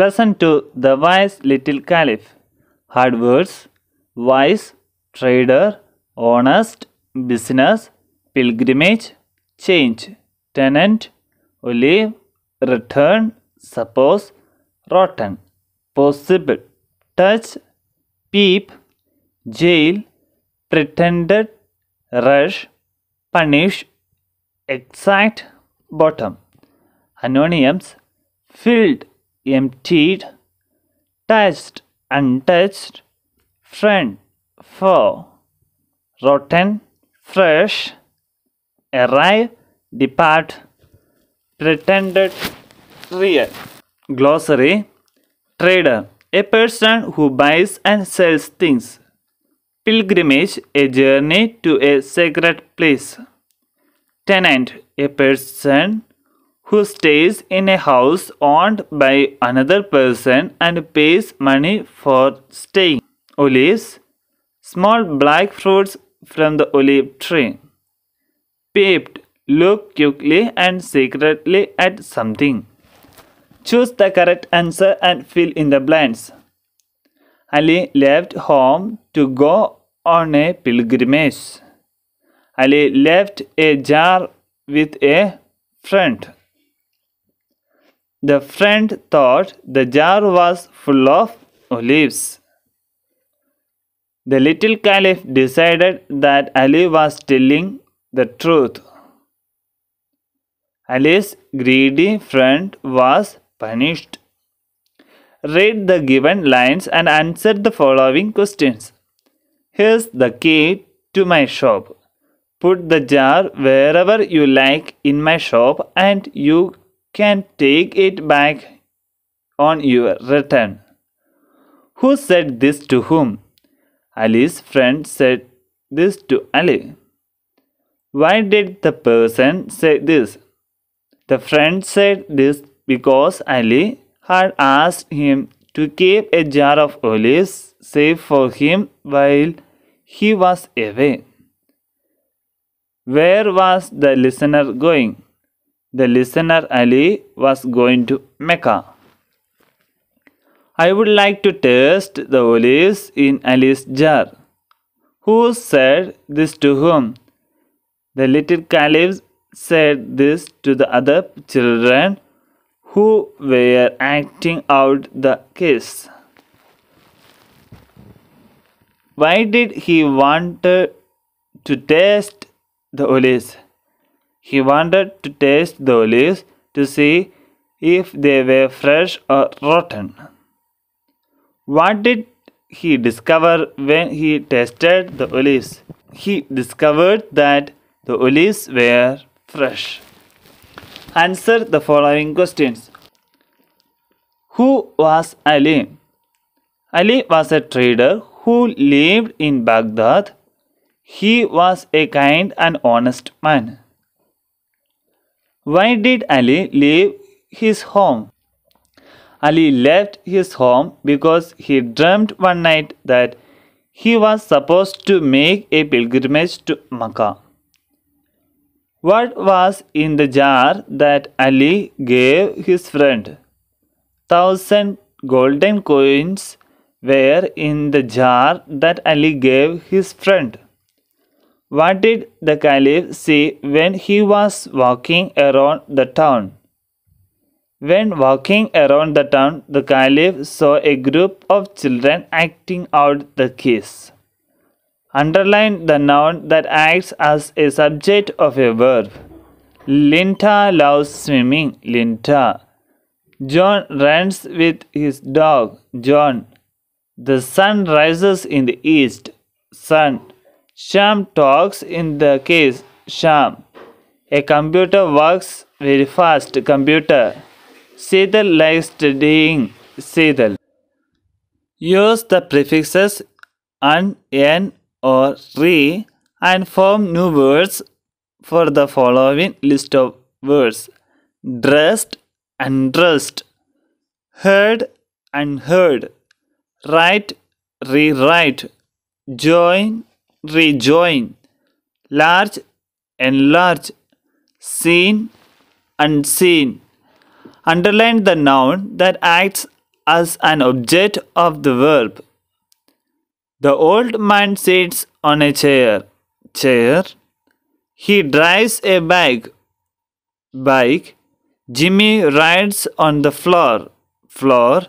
Lesson 2 The Wise Little Caliph Hard words Wise, Trader, Honest, Business, Pilgrimage, Change, Tenant, Olive, Return, Suppose, Rotten, Possible, Touch, Peep, Jail, Pretended, Rush, Punish, Excite. Bottom. Anonyms Filled emptied, and untouched, friend, foe, rotten, fresh, arrive, depart, pretended, real. Glossary Trader A person who buys and sells things. Pilgrimage A journey to a sacred place. Tenant A person who stays in a house owned by another person and pays money for staying. Olives, small black fruits from the olive tree. Peeped, look quickly and secretly at something. Choose the correct answer and fill in the blanks. Ali left home to go on a pilgrimage. Ali left a jar with a friend. The friend thought the jar was full of olives. The little caliph decided that Ali was telling the truth. Ali's greedy friend was punished. Read the given lines and answer the following questions. Here's the key to my shop. Put the jar wherever you like in my shop and you can take it back on your return. Who said this to whom? Ali's friend said this to Ali. Why did the person say this? The friend said this because Ali had asked him to keep a jar of olives safe for him while he was away. Where was the listener going? The listener Ali was going to Mecca. I would like to taste the olives in Ali's jar. Who said this to whom? The little caliph said this to the other children who were acting out the case. Why did he want to taste the olives? He wanted to taste the olives to see if they were fresh or rotten. What did he discover when he tasted the olives? He discovered that the olives were fresh. Answer the following questions. Who was Ali? Ali was a trader who lived in Baghdad. He was a kind and honest man. Why did Ali leave his home? Ali left his home because he dreamed one night that he was supposed to make a pilgrimage to Mecca. What was in the jar that Ali gave his friend? Thousand golden coins were in the jar that Ali gave his friend. What did the caliph see when he was walking around the town? When walking around the town, the caliph saw a group of children acting out the kiss. Underline the noun that acts as a subject of a verb. Linta loves swimming. Linta. John runs with his dog. John. The sun rises in the east. Sun. Sham talks in the case Sham. A computer works very fast computer. Seethal likes studying Seethal. Use the prefixes an, en, or re and form new words for the following list of words. Dressed, undressed. Heard, unheard. Write, rewrite. Join, rejoin large enlarge seen unseen underline the noun that acts as an object of the verb the old man sits on a chair chair he drives a bike bike Jimmy rides on the floor floor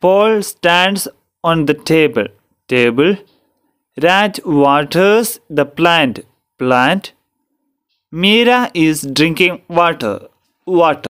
Paul stands on the table table Raj waters the plant. Plant. Mira is drinking water. Water.